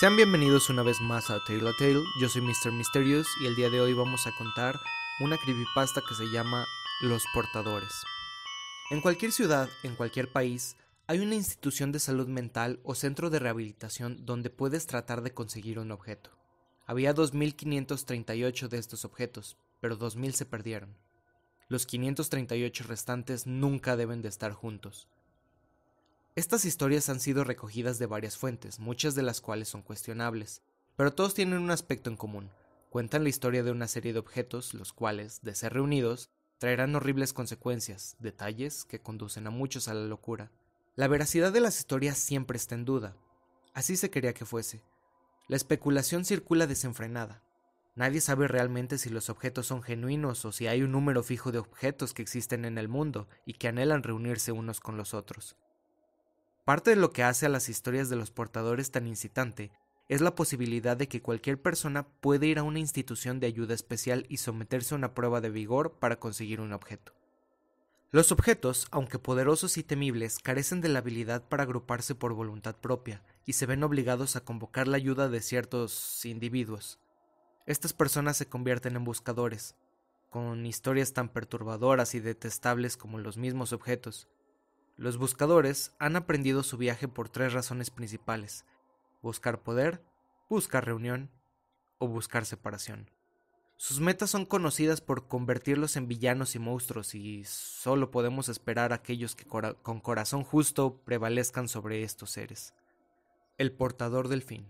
Sean bienvenidos una vez más a Tale Tale, yo soy Mr. Mysterious y el día de hoy vamos a contar una creepypasta que se llama Los Portadores. En cualquier ciudad, en cualquier país, hay una institución de salud mental o centro de rehabilitación donde puedes tratar de conseguir un objeto. Había 2.538 de estos objetos, pero 2.000 se perdieron. Los 538 restantes nunca deben de estar juntos, estas historias han sido recogidas de varias fuentes, muchas de las cuales son cuestionables, pero todos tienen un aspecto en común. Cuentan la historia de una serie de objetos, los cuales, de ser reunidos, traerán horribles consecuencias, detalles que conducen a muchos a la locura. La veracidad de las historias siempre está en duda. Así se quería que fuese. La especulación circula desenfrenada. Nadie sabe realmente si los objetos son genuinos o si hay un número fijo de objetos que existen en el mundo y que anhelan reunirse unos con los otros. Parte de lo que hace a las historias de los portadores tan incitante es la posibilidad de que cualquier persona puede ir a una institución de ayuda especial y someterse a una prueba de vigor para conseguir un objeto. Los objetos, aunque poderosos y temibles, carecen de la habilidad para agruparse por voluntad propia y se ven obligados a convocar la ayuda de ciertos individuos. Estas personas se convierten en buscadores, con historias tan perturbadoras y detestables como los mismos objetos, los buscadores han aprendido su viaje por tres razones principales. Buscar poder, buscar reunión o buscar separación. Sus metas son conocidas por convertirlos en villanos y monstruos y solo podemos esperar a aquellos que con corazón justo prevalezcan sobre estos seres. El portador del fin.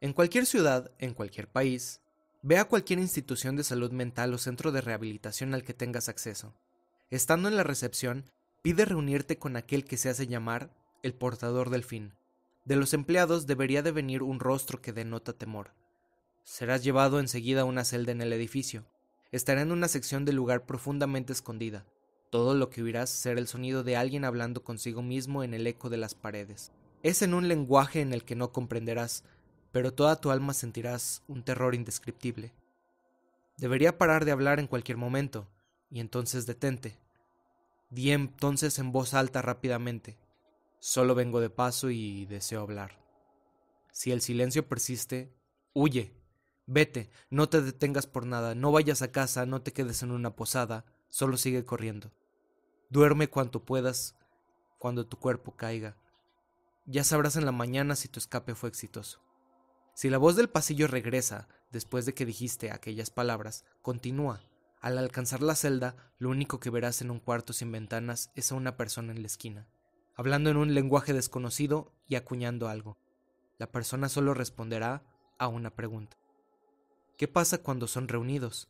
En cualquier ciudad, en cualquier país, ve a cualquier institución de salud mental o centro de rehabilitación al que tengas acceso. Estando en la recepción, Pide reunirte con aquel que se hace llamar el portador del fin. De los empleados debería de venir un rostro que denota temor. Serás llevado enseguida a una celda en el edificio. Estará en una sección del lugar profundamente escondida. Todo lo que oirás será el sonido de alguien hablando consigo mismo en el eco de las paredes. Es en un lenguaje en el que no comprenderás, pero toda tu alma sentirás un terror indescriptible. Debería parar de hablar en cualquier momento, y entonces detente. Di entonces en voz alta rápidamente. Solo vengo de paso y deseo hablar. Si el silencio persiste, huye. Vete, no te detengas por nada, no vayas a casa, no te quedes en una posada, solo sigue corriendo. Duerme cuanto puedas cuando tu cuerpo caiga. Ya sabrás en la mañana si tu escape fue exitoso. Si la voz del pasillo regresa después de que dijiste aquellas palabras, continúa, al alcanzar la celda, lo único que verás en un cuarto sin ventanas es a una persona en la esquina, hablando en un lenguaje desconocido y acuñando algo. La persona solo responderá a una pregunta. ¿Qué pasa cuando son reunidos?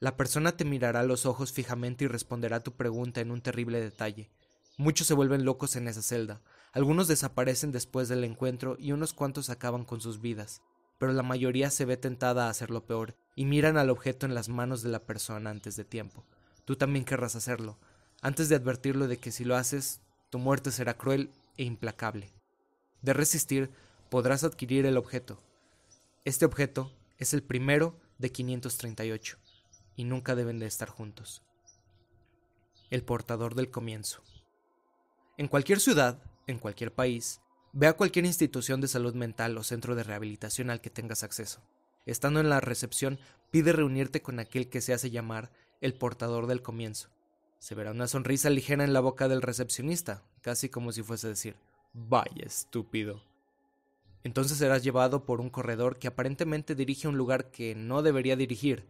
La persona te mirará a los ojos fijamente y responderá a tu pregunta en un terrible detalle. Muchos se vuelven locos en esa celda, algunos desaparecen después del encuentro y unos cuantos acaban con sus vidas pero la mayoría se ve tentada a hacer lo peor y miran al objeto en las manos de la persona antes de tiempo. Tú también querrás hacerlo, antes de advertirlo de que si lo haces, tu muerte será cruel e implacable. De resistir, podrás adquirir el objeto. Este objeto es el primero de 538, y nunca deben de estar juntos. El portador del comienzo. En cualquier ciudad, en cualquier país, Ve a cualquier institución de salud mental o centro de rehabilitación al que tengas acceso. Estando en la recepción, pide reunirte con aquel que se hace llamar el portador del comienzo. Se verá una sonrisa ligera en la boca del recepcionista, casi como si fuese decir, vaya estúpido. Entonces serás llevado por un corredor que aparentemente dirige un lugar que no debería dirigir.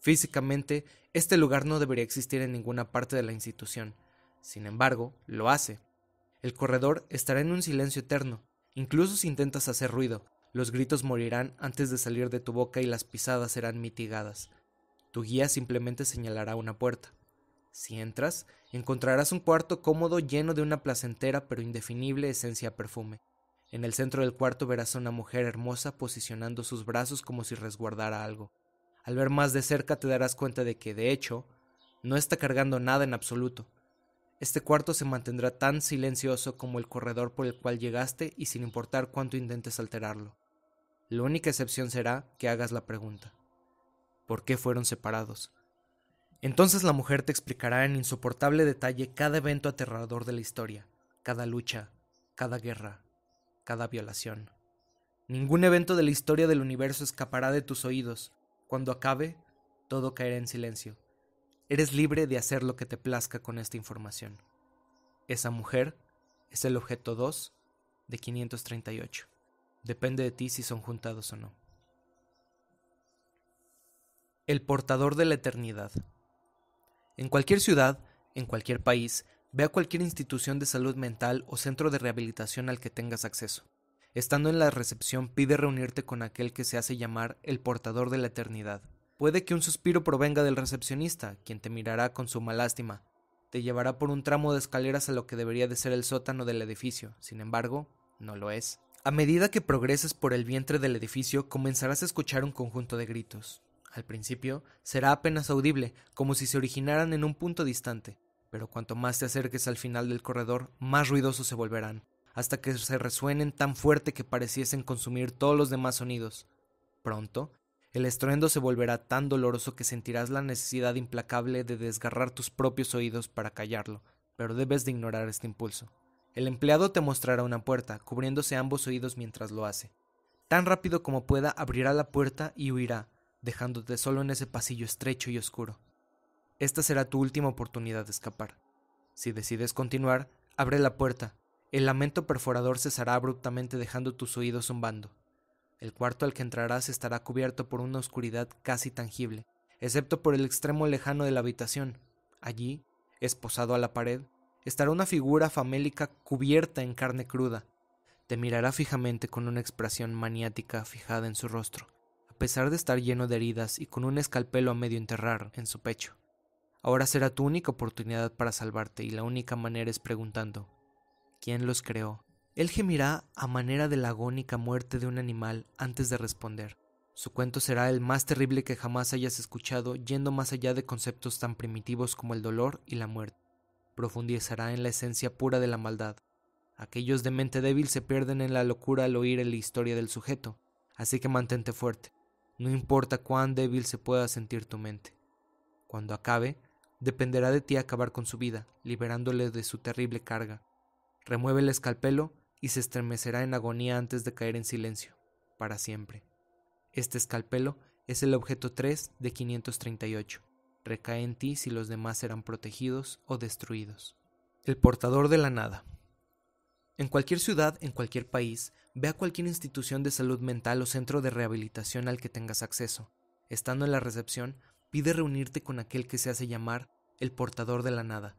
Físicamente, este lugar no debería existir en ninguna parte de la institución. Sin embargo, lo hace el corredor estará en un silencio eterno. Incluso si intentas hacer ruido, los gritos morirán antes de salir de tu boca y las pisadas serán mitigadas. Tu guía simplemente señalará una puerta. Si entras, encontrarás un cuarto cómodo lleno de una placentera pero indefinible esencia perfume. En el centro del cuarto verás a una mujer hermosa posicionando sus brazos como si resguardara algo. Al ver más de cerca te darás cuenta de que, de hecho, no está cargando nada en absoluto. Este cuarto se mantendrá tan silencioso como el corredor por el cual llegaste y sin importar cuánto intentes alterarlo. La única excepción será que hagas la pregunta. ¿Por qué fueron separados? Entonces la mujer te explicará en insoportable detalle cada evento aterrador de la historia, cada lucha, cada guerra, cada violación. Ningún evento de la historia del universo escapará de tus oídos. Cuando acabe, todo caerá en silencio. Eres libre de hacer lo que te plazca con esta información. Esa mujer es el objeto 2 de 538. Depende de ti si son juntados o no. El portador de la eternidad. En cualquier ciudad, en cualquier país, ve a cualquier institución de salud mental o centro de rehabilitación al que tengas acceso. Estando en la recepción, pide reunirte con aquel que se hace llamar el portador de la eternidad. Puede que un suspiro provenga del recepcionista, quien te mirará con suma lástima. Te llevará por un tramo de escaleras a lo que debería de ser el sótano del edificio, sin embargo, no lo es. A medida que progreses por el vientre del edificio, comenzarás a escuchar un conjunto de gritos. Al principio, será apenas audible, como si se originaran en un punto distante, pero cuanto más te acerques al final del corredor, más ruidosos se volverán, hasta que se resuenen tan fuerte que pareciesen consumir todos los demás sonidos. Pronto, el estruendo se volverá tan doloroso que sentirás la necesidad implacable de desgarrar tus propios oídos para callarlo, pero debes de ignorar este impulso. El empleado te mostrará una puerta, cubriéndose ambos oídos mientras lo hace. Tan rápido como pueda abrirá la puerta y huirá, dejándote solo en ese pasillo estrecho y oscuro. Esta será tu última oportunidad de escapar. Si decides continuar, abre la puerta. El lamento perforador cesará abruptamente dejando tus oídos zumbando. El cuarto al que entrarás estará cubierto por una oscuridad casi tangible, excepto por el extremo lejano de la habitación. Allí, esposado a la pared, estará una figura famélica cubierta en carne cruda. Te mirará fijamente con una expresión maniática fijada en su rostro, a pesar de estar lleno de heridas y con un escalpelo a medio enterrar en su pecho. Ahora será tu única oportunidad para salvarte y la única manera es preguntando, ¿quién los creó él gemirá a manera de la agónica muerte de un animal antes de responder. Su cuento será el más terrible que jamás hayas escuchado, yendo más allá de conceptos tan primitivos como el dolor y la muerte. Profundizará en la esencia pura de la maldad. Aquellos de mente débil se pierden en la locura al oír la historia del sujeto, así que mantente fuerte, no importa cuán débil se pueda sentir tu mente. Cuando acabe, dependerá de ti acabar con su vida, liberándole de su terrible carga. Remueve el escalpelo y se estremecerá en agonía antes de caer en silencio, para siempre. Este escalpelo es el objeto 3 de 538. Recae en ti si los demás serán protegidos o destruidos. El portador de la nada. En cualquier ciudad, en cualquier país, ve a cualquier institución de salud mental o centro de rehabilitación al que tengas acceso. Estando en la recepción, pide reunirte con aquel que se hace llamar el portador de la nada,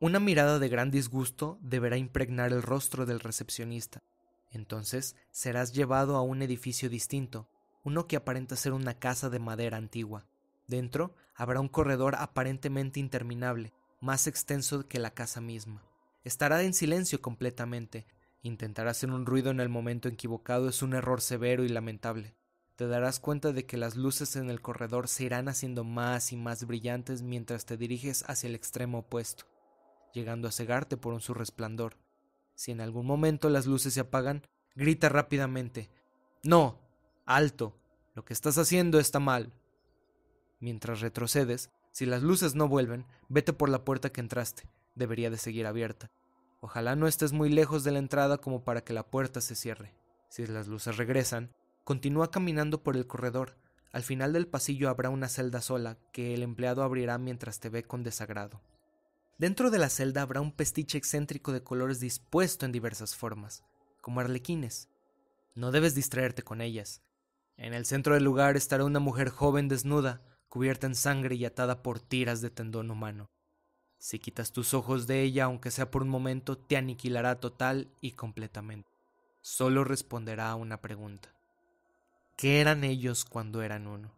una mirada de gran disgusto deberá impregnar el rostro del recepcionista. Entonces serás llevado a un edificio distinto, uno que aparenta ser una casa de madera antigua. Dentro habrá un corredor aparentemente interminable, más extenso que la casa misma. Estará en silencio completamente. Intentar hacer un ruido en el momento equivocado es un error severo y lamentable. Te darás cuenta de que las luces en el corredor se irán haciendo más y más brillantes mientras te diriges hacia el extremo opuesto llegando a cegarte por un su resplandor. Si en algún momento las luces se apagan, grita rápidamente. No, alto, lo que estás haciendo está mal. Mientras retrocedes, si las luces no vuelven, vete por la puerta que entraste, debería de seguir abierta. Ojalá no estés muy lejos de la entrada como para que la puerta se cierre. Si las luces regresan, continúa caminando por el corredor. Al final del pasillo habrá una celda sola que el empleado abrirá mientras te ve con desagrado. Dentro de la celda habrá un pestiche excéntrico de colores dispuesto en diversas formas, como arlequines. No debes distraerte con ellas. En el centro del lugar estará una mujer joven desnuda, cubierta en sangre y atada por tiras de tendón humano. Si quitas tus ojos de ella, aunque sea por un momento, te aniquilará total y completamente. Solo responderá a una pregunta. ¿Qué eran ellos cuando eran uno?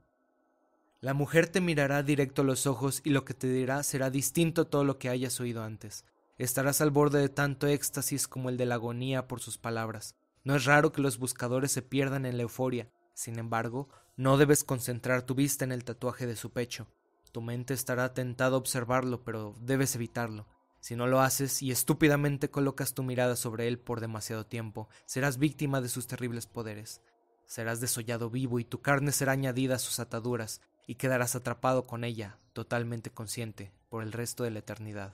La mujer te mirará directo a los ojos y lo que te dirá será distinto a todo lo que hayas oído antes. Estarás al borde de tanto éxtasis como el de la agonía por sus palabras. No es raro que los buscadores se pierdan en la euforia. Sin embargo, no debes concentrar tu vista en el tatuaje de su pecho. Tu mente estará tentada a observarlo, pero debes evitarlo. Si no lo haces y estúpidamente colocas tu mirada sobre él por demasiado tiempo, serás víctima de sus terribles poderes. Serás desollado vivo y tu carne será añadida a sus ataduras, y quedarás atrapado con ella, totalmente consciente, por el resto de la eternidad.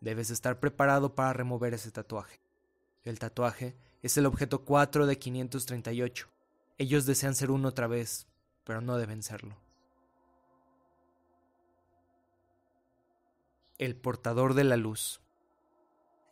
Debes estar preparado para remover ese tatuaje. El tatuaje es el objeto 4 de 538. Ellos desean ser uno otra vez, pero no deben serlo. El portador de la luz.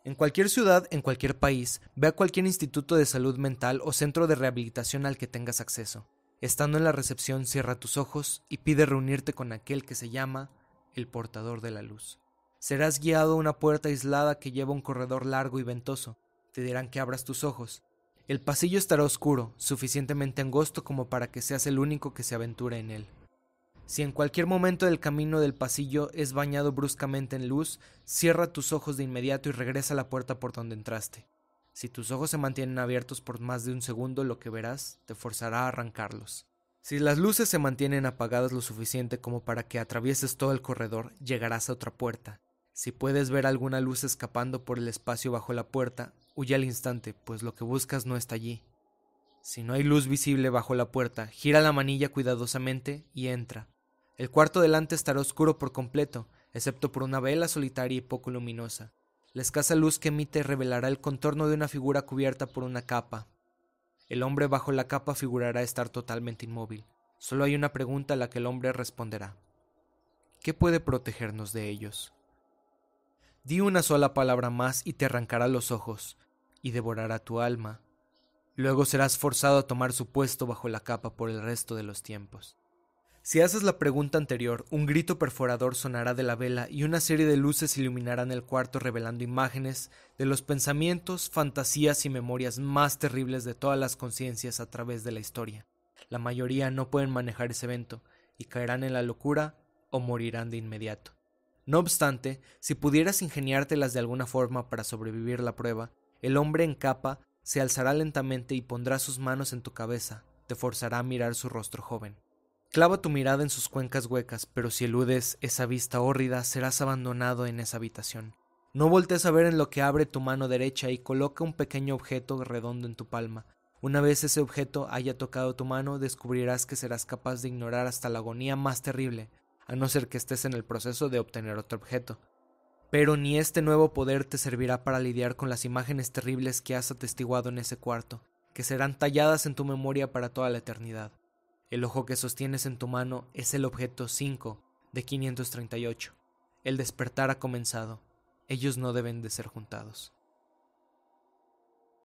En cualquier ciudad, en cualquier país, ve a cualquier instituto de salud mental o centro de rehabilitación al que tengas acceso. Estando en la recepción, cierra tus ojos y pide reunirte con aquel que se llama el portador de la luz. Serás guiado a una puerta aislada que lleva un corredor largo y ventoso. Te dirán que abras tus ojos. El pasillo estará oscuro, suficientemente angosto como para que seas el único que se aventure en él. Si en cualquier momento del camino del pasillo es bañado bruscamente en luz, cierra tus ojos de inmediato y regresa a la puerta por donde entraste. Si tus ojos se mantienen abiertos por más de un segundo, lo que verás te forzará a arrancarlos. Si las luces se mantienen apagadas lo suficiente como para que atravieses todo el corredor, llegarás a otra puerta. Si puedes ver alguna luz escapando por el espacio bajo la puerta, huye al instante, pues lo que buscas no está allí. Si no hay luz visible bajo la puerta, gira la manilla cuidadosamente y entra. El cuarto delante estará oscuro por completo, excepto por una vela solitaria y poco luminosa. La escasa luz que emite revelará el contorno de una figura cubierta por una capa. El hombre bajo la capa figurará estar totalmente inmóvil. Solo hay una pregunta a la que el hombre responderá. ¿Qué puede protegernos de ellos? Di una sola palabra más y te arrancará los ojos y devorará tu alma. Luego serás forzado a tomar su puesto bajo la capa por el resto de los tiempos. Si haces la pregunta anterior, un grito perforador sonará de la vela y una serie de luces iluminarán el cuarto revelando imágenes de los pensamientos, fantasías y memorias más terribles de todas las conciencias a través de la historia. La mayoría no pueden manejar ese evento y caerán en la locura o morirán de inmediato. No obstante, si pudieras ingeniártelas de alguna forma para sobrevivir la prueba, el hombre en capa se alzará lentamente y pondrá sus manos en tu cabeza, te forzará a mirar su rostro joven. Clava tu mirada en sus cuencas huecas, pero si eludes esa vista hórrida, serás abandonado en esa habitación. No voltees a ver en lo que abre tu mano derecha y coloca un pequeño objeto redondo en tu palma. Una vez ese objeto haya tocado tu mano, descubrirás que serás capaz de ignorar hasta la agonía más terrible, a no ser que estés en el proceso de obtener otro objeto. Pero ni este nuevo poder te servirá para lidiar con las imágenes terribles que has atestiguado en ese cuarto, que serán talladas en tu memoria para toda la eternidad. El ojo que sostienes en tu mano es el objeto 5 de 538. El despertar ha comenzado. Ellos no deben de ser juntados.